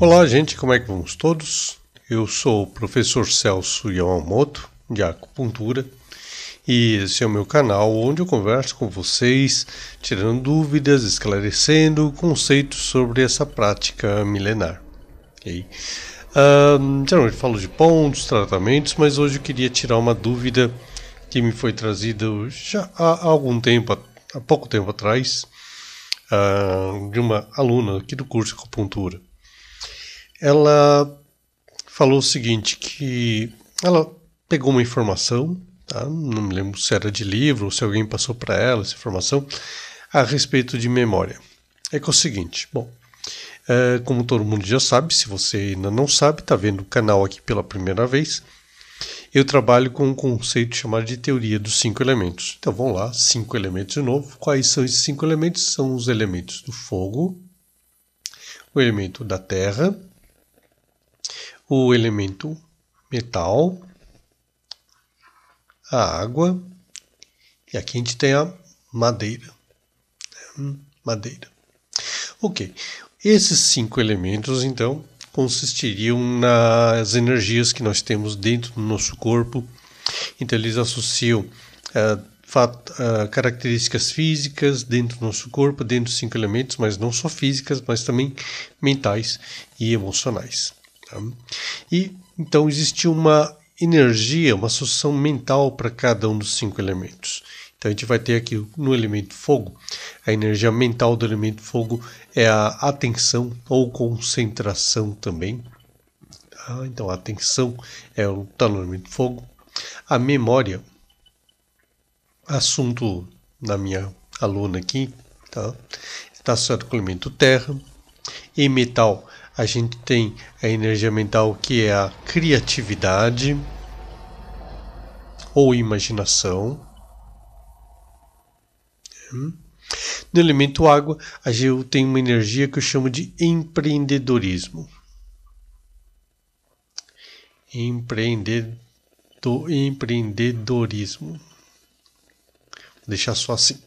Olá, gente, como é que vamos todos? Eu sou o professor Celso Yamamoto, de acupuntura, e esse é o meu canal onde eu converso com vocês, tirando dúvidas, esclarecendo conceitos sobre essa prática milenar. Okay? Um, geralmente falo de pontos, tratamentos, mas hoje eu queria tirar uma dúvida que me foi trazida já há algum tempo, há pouco tempo atrás, uh, de uma aluna aqui do curso de acupuntura ela falou o seguinte, que ela pegou uma informação, tá? não me lembro se era de livro ou se alguém passou para ela essa informação, a respeito de memória. É que é o seguinte, bom, é, como todo mundo já sabe, se você ainda não sabe, está vendo o canal aqui pela primeira vez, eu trabalho com um conceito chamado de teoria dos cinco elementos. Então vamos lá, cinco elementos de novo. Quais são esses cinco elementos? São os elementos do fogo, o elemento da terra, o elemento metal, a água, e aqui a gente tem a madeira. Né? Madeira. Ok. Esses cinco elementos, então, consistiriam nas energias que nós temos dentro do nosso corpo. Então, eles associam uh, uh, características físicas dentro do nosso corpo, dentro dos cinco elementos, mas não só físicas, mas também mentais e emocionais. Tá? E então existe uma energia, uma sucessão mental para cada um dos cinco elementos. Então a gente vai ter aqui no elemento fogo, a energia mental do elemento fogo é a atenção ou concentração também. Tá? Então a atenção é o tá no elemento fogo. A memória, assunto da minha aluna aqui, tá? Está certo com o elemento terra. E metal a gente tem a energia mental que é a criatividade ou imaginação. Hum? No elemento água, a gente tem uma energia que eu chamo de empreendedorismo. empreendedorismo. Vou deixar só assim.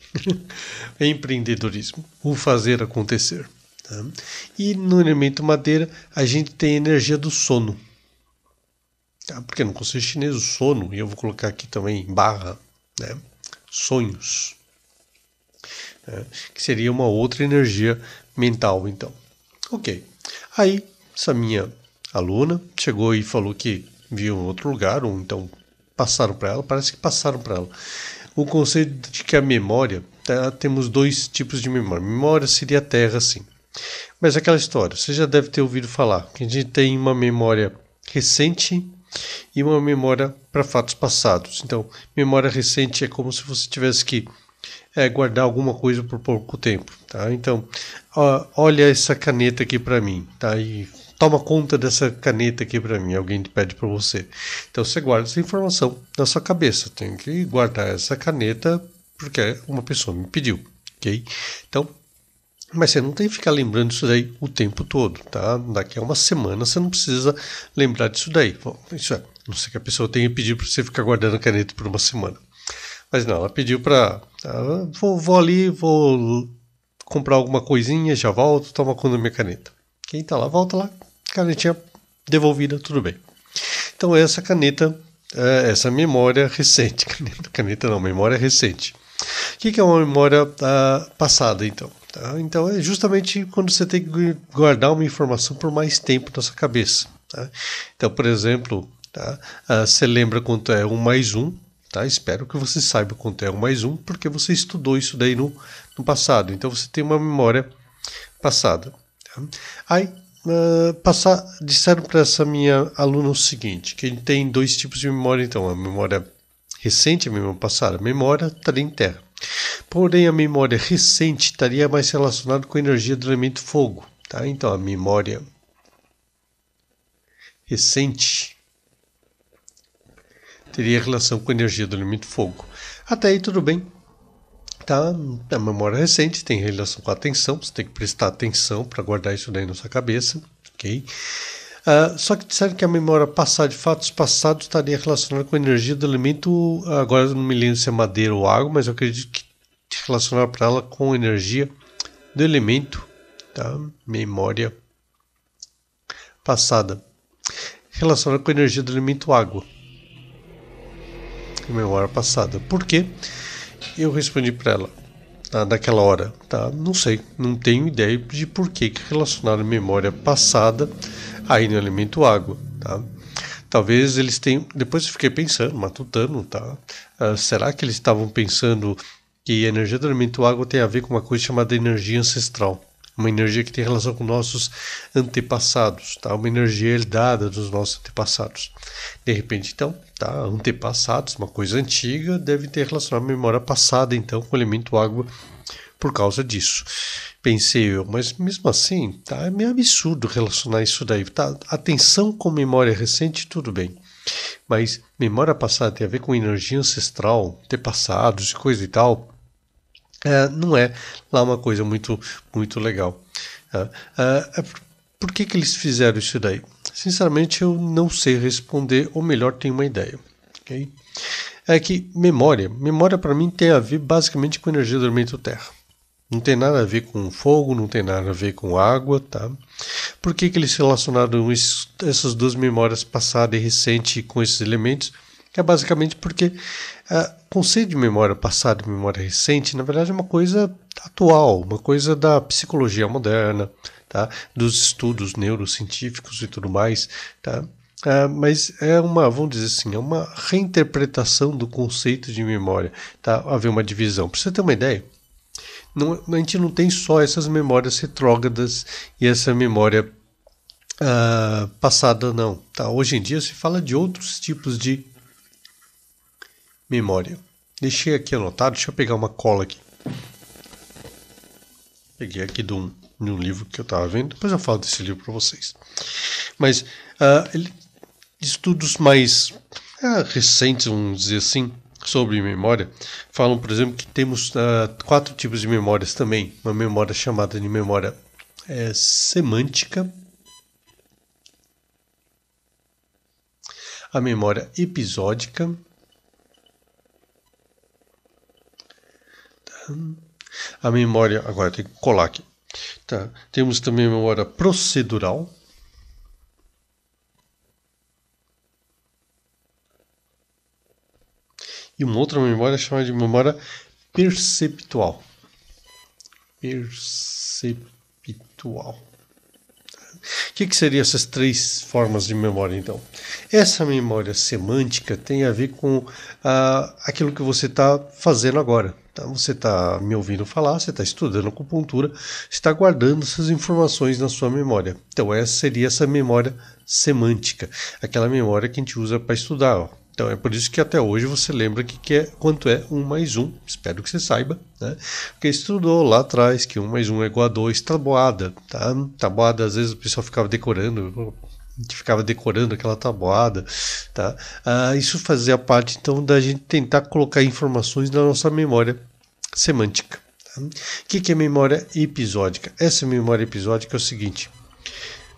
empreendedorismo, o fazer acontecer. Tá? E no elemento madeira, a gente tem a energia do sono. Tá? Porque no conceito chinês, o sono, e eu vou colocar aqui também barra, né? sonhos, né? que seria uma outra energia mental, então. Ok. Aí, essa minha aluna chegou e falou que viu em outro lugar, ou então passaram para ela, parece que passaram para ela. O conceito de que a memória, tá, temos dois tipos de memória. Memória seria a terra, sim. Mas aquela história, você já deve ter ouvido falar que a gente tem uma memória recente e uma memória para fatos passados. Então, memória recente é como se você tivesse que é, guardar alguma coisa por pouco tempo, tá? Então, ó, olha essa caneta aqui para mim, tá? E toma conta dessa caneta aqui para mim, alguém pede para você. Então, você guarda essa informação na sua cabeça. Tem que guardar essa caneta porque uma pessoa me pediu, ok? Então, mas você não tem que ficar lembrando isso daí o tempo todo, tá? Daqui a uma semana você não precisa lembrar disso daí. Bom, isso é, não sei que a pessoa tenha pedido para você ficar guardando a caneta por uma semana. Mas não, ela pediu para. Ah, tá, vou, vou ali, vou comprar alguma coisinha, já volto, toma conta da minha caneta. Quem tá lá, volta lá, canetinha devolvida, tudo bem. Então, essa caneta, é, essa memória recente, caneta, não, memória recente. O que, é uma memória ah, passada, então? Tá? Então é justamente quando você tem que guardar uma informação por mais tempo na sua cabeça. Tá? Então, por exemplo, tá? ah, você lembra quanto é 1 mais 1, tá? espero que você saiba quanto é 1 mais 1, porque você estudou isso daí no, no passado. Então você tem uma memória passada. Tá? Aí, ah, passar, disseram para essa minha aluna o seguinte, que tem dois tipos de memória, então, a memória recente, a memória passada, a memória está em terra. Porém, a memória recente estaria mais relacionada com a energia do elemento fogo. Tá? Então, a memória recente teria relação com a energia do elemento fogo. Até aí, tudo bem. Tá? É a memória recente tem relação com a atenção, você tem que prestar atenção para guardar isso daí na sua cabeça. ok? Uh, só que disseram que a memória passada de fatos passados estaria relacionada com a energia do elemento. Agora não me lembro se é madeira ou água, mas eu acredito que relacionar para ela com a energia do elemento da tá? memória passada, relacionada com a energia do elemento água. Memória passada. Por quê? Eu respondi para ela tá, naquela hora, tá? Não sei, não tenho ideia de por que relacionar a memória passada aí no elemento água, tá? Talvez eles tenham. Depois eu fiquei pensando, matutando, tá? Uh, será que eles estavam pensando que a energia do elemento água tem a ver com uma coisa chamada energia ancestral? Uma energia que tem relação com nossos antepassados, tá? Uma energia herdada dos nossos antepassados. De repente, então, tá? Antepassados, uma coisa antiga, deve ter relacionado a memória passada, então, com o elemento água por causa disso. Pensei eu, mas mesmo assim, tá, é meio absurdo relacionar isso daí. Tá, atenção com memória recente, tudo bem. Mas memória passada tem a ver com energia ancestral, ter passados e coisa e tal. É, não é lá uma coisa muito, muito legal. É, é, é por que, que eles fizeram isso daí? Sinceramente, eu não sei responder, ou melhor, tenho uma ideia. Okay? É que memória, memória para mim tem a ver basicamente com energia do elemento terra. Não tem nada a ver com fogo, não tem nada a ver com água, tá? Por que, que eles relacionaram isso, essas duas memórias, passada e recente, com esses elementos? É basicamente porque o ah, conceito de memória passada e memória recente, na verdade, é uma coisa atual, uma coisa da psicologia moderna, tá? dos estudos neurocientíficos e tudo mais. Tá? Ah, mas é uma, vamos dizer assim, é uma reinterpretação do conceito de memória. Tá? Haver uma divisão. Para você ter uma ideia, não, a gente não tem só essas memórias retrógradas e essa memória uh, passada, não. Tá? Hoje em dia se fala de outros tipos de memória. Deixei aqui anotado, deixa eu pegar uma cola aqui. Peguei aqui de um, de um livro que eu estava vendo, depois eu falo desse livro para vocês. Mas uh, ele, estudos mais uh, recentes, vamos dizer assim, sobre memória, falam, por exemplo, que temos uh, quatro tipos de memórias também. Uma memória chamada de memória é, semântica, a memória episódica, tá? a memória. Agora tem que colar aqui. Tá? Temos também a memória procedural. e uma outra memória chamada de memória perceptual. Perceptual. O que, é que seriam essas três formas de memória, então? Essa memória semântica tem a ver com ah, aquilo que você está fazendo agora. Tá? Você está me ouvindo falar, você está estudando acupuntura, está guardando essas informações na sua memória. Então, essa seria essa memória semântica, aquela memória que a gente usa para estudar. Ó. Então é por isso que até hoje você lembra que, que é, quanto é 1 mais 1. Espero que você saiba, né? Porque estudou lá atrás que 1 mais 1 é igual a 2, tabuada, tá? Tabuada, tá? tá às vezes o pessoal ficava decorando, gente ficava decorando aquela tabuada, tá? Ah, isso fazia parte então da gente tentar colocar informações na nossa memória semântica. Tá? O que, que é memória episódica? Essa memória episódica é o seguinte: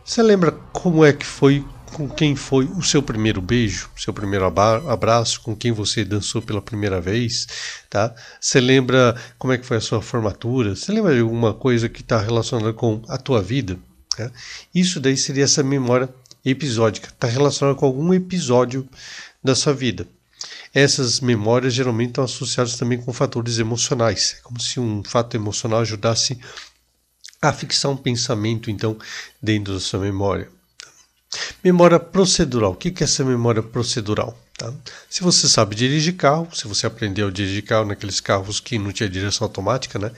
você lembra como é que foi com quem foi o seu primeiro beijo, seu primeiro abraço, com quem você dançou pela primeira vez, tá? Você lembra como é que foi a sua formatura? Você lembra de alguma coisa que está relacionada com a tua vida? Tá? Isso daí seria essa memória episódica, está relacionada com algum episódio da sua vida. Essas memórias geralmente estão associadas também com fatores emocionais, é como se um fato emocional ajudasse a fixar um pensamento, então, dentro da sua memória. Memória procedural. O que é essa memória procedural? Tá? Se você sabe dirigir carro, se você aprendeu a dirigir carro naqueles carros que não tinha direção automática, né?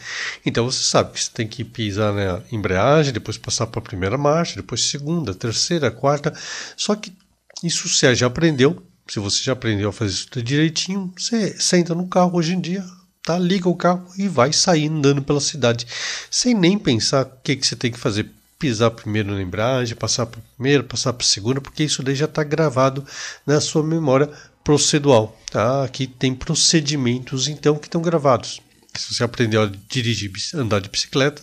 então você sabe que você tem que pisar na embreagem, depois passar para a primeira marcha, depois segunda, terceira, quarta. Só que isso você já aprendeu. Se você já aprendeu a fazer isso direitinho, você senta no carro hoje em dia, tá? Liga o carro e vai sair andando pela cidade, sem nem pensar o que, que você tem que fazer pisar primeiro na embreagem, passar para primeiro, passar para segunda, porque isso daí já está gravado na sua memória procedural. Tá? Aqui tem procedimentos então que estão gravados. Se você aprendeu a dirigir, andar de bicicleta,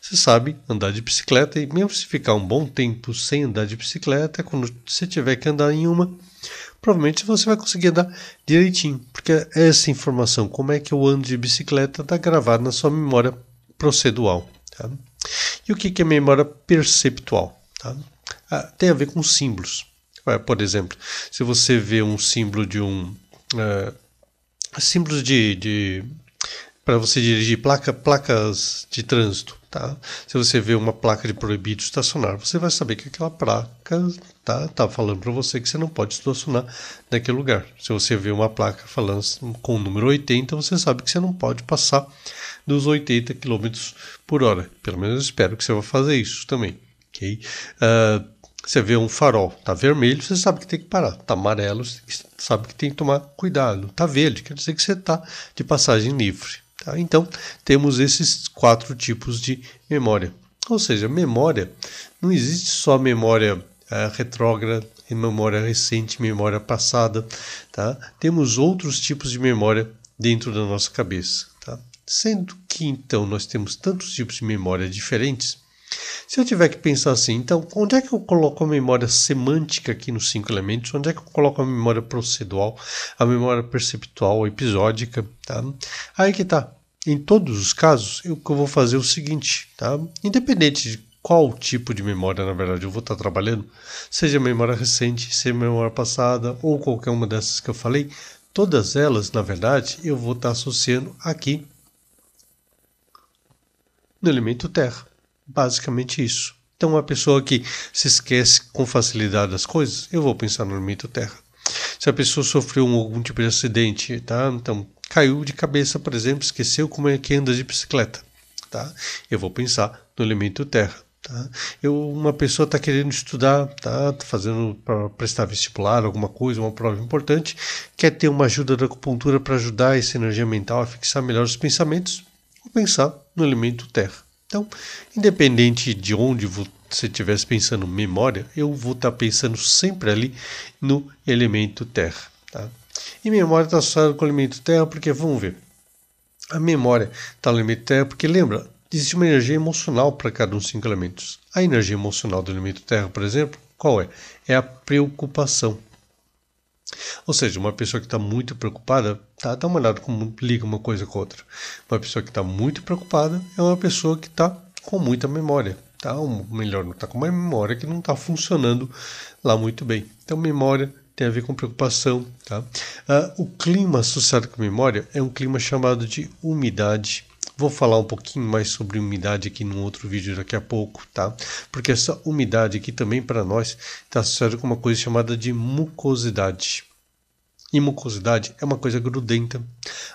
você sabe andar de bicicleta e mesmo se ficar um bom tempo sem andar de bicicleta, é quando você tiver que andar em uma, provavelmente você vai conseguir andar direitinho, porque essa informação, como é que eu ando de bicicleta, está gravada na sua memória procedural. Tá? E o que é memória perceptual? Tá? Ah, tem a ver com símbolos. Por exemplo, se você vê um símbolo de um. Uh, símbolos de, de para você dirigir placa, placas de trânsito. Tá? Se você vê uma placa de proibido estacionar, você vai saber que aquela placa tá, tá falando para você que você não pode estacionar naquele lugar. Se você vê uma placa falando com o número 80, você sabe que você não pode passar dos 80 km por hora. Pelo menos espero que você vá fazer isso também. Okay? Uh, você vê um farol, tá vermelho, você sabe que tem que parar. Tá amarelo, você sabe que tem que tomar cuidado. Tá verde, quer dizer que você está de passagem livre, Tá? Então, temos esses quatro tipos de memória. Ou seja, memória, não existe só memória eh, retrógrada, memória recente, memória passada. Tá? Temos outros tipos de memória dentro da nossa cabeça. Tá? Sendo que então nós temos tantos tipos de memória diferentes, se eu tiver que pensar assim, então, onde é que eu coloco a memória semântica aqui nos cinco elementos? Onde é que eu coloco a memória procedural, a memória perceptual, episódica, tá? Aí que tá. Em todos os casos, que eu vou fazer é o seguinte, tá? Independente de qual tipo de memória, na verdade, eu vou estar trabalhando, seja memória recente, seja memória passada ou qualquer uma dessas que eu falei, todas elas, na verdade, eu vou estar associando aqui no elemento terra. Basicamente isso. Então, uma pessoa que se esquece com facilidade das coisas, eu vou pensar no mito terra. Se a pessoa sofreu algum tipo de acidente, tá? Então, caiu de cabeça, por exemplo, esqueceu como é que anda de bicicleta, tá? Eu vou pensar no elemento terra. Tá? Eu, uma pessoa está querendo estudar, tá? tá fazendo para prestar vestibular, alguma coisa, uma prova importante, quer ter uma ajuda da acupuntura para ajudar essa energia mental a fixar melhor os pensamentos, vou pensar no elemento terra. Então, independente de onde você estivesse pensando memória, eu vou estar tá pensando sempre ali no elemento terra. Tá? E memória está associada com o elemento terra, porque vamos ver. A memória está no elemento terra, porque lembra, existe uma energia emocional para cada um dos cinco elementos. A energia emocional do elemento terra, por exemplo, qual é? É a preocupação. Ou seja, uma pessoa que está muito preocupada, tá, dá tá uma olhada como liga uma coisa com outra. Uma pessoa que está muito preocupada é uma pessoa que está com muita memória. Tá? Ou melhor, está com uma memória que não está funcionando lá muito bem. Então, memória tem a ver com preocupação. Tá? Ah, o clima associado com memória é um clima chamado de umidade Vou falar um pouquinho mais sobre umidade aqui num outro vídeo daqui a pouco, tá? Porque essa umidade aqui também para nós está associada com uma coisa chamada de mucosidade. E mucosidade é uma coisa grudenta,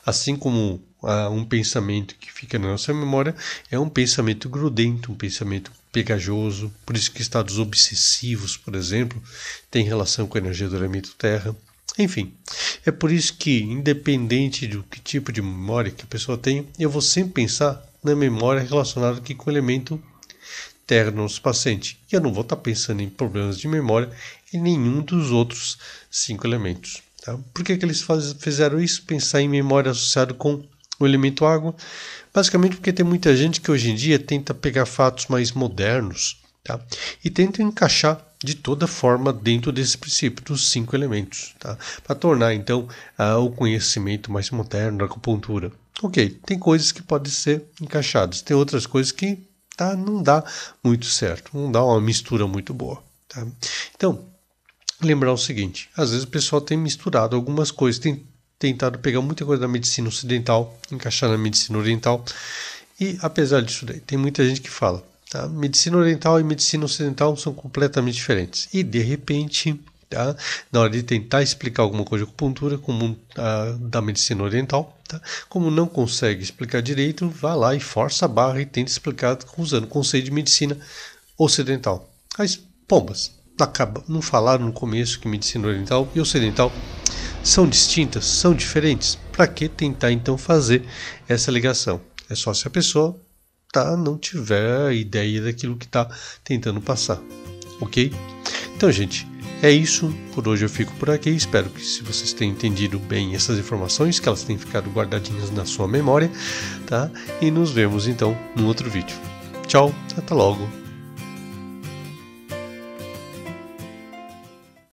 assim como ah, um pensamento que fica na nossa memória é um pensamento grudento, um pensamento pegajoso. Por isso que estados obsessivos, por exemplo, têm relação com a energia do elemento terra. Enfim, é por isso que, independente do que tipo de memória que a pessoa tem, eu vou sempre pensar na memória relacionada aqui com o elemento terno ternos paciente. E eu não vou estar pensando em problemas de memória em nenhum dos outros cinco elementos. Tá? Por que, que eles faz, fizeram isso? Pensar em memória associado com o elemento água? Basicamente porque tem muita gente que hoje em dia tenta pegar fatos mais modernos tá? e tenta encaixar de toda forma dentro desse princípio dos cinco elementos, tá? Para tornar então uh, o conhecimento mais moderno da acupuntura. Ok, tem coisas que podem ser encaixadas, tem outras coisas que tá, não dá muito certo, não dá uma mistura muito boa. Tá? Então, lembrar o seguinte: às vezes o pessoal tem misturado algumas coisas, tem tentado pegar muita coisa da medicina ocidental, encaixar na medicina oriental. E apesar disso, daí, tem muita gente que fala: Tá? Medicina oriental e medicina ocidental são completamente diferentes. E de repente, tá? na hora de tentar explicar alguma coisa de acupuntura como, a, da medicina oriental, tá? como não consegue explicar direito, vá lá e força a barra e tenta explicar usando o conceito de medicina ocidental. As pombas acaba, não falaram no começo que medicina oriental e ocidental são distintas, são diferentes. Para que tentar então fazer essa ligação? É só se a pessoa tá, não tiver ideia daquilo que está tentando passar, ok? Então, gente, é isso. Por hoje eu fico por aqui. Espero que se vocês tenham entendido bem essas informações, que elas tenham ficado guardadinhas na sua memória, tá? E nos vemos então no outro vídeo. Tchau, até logo.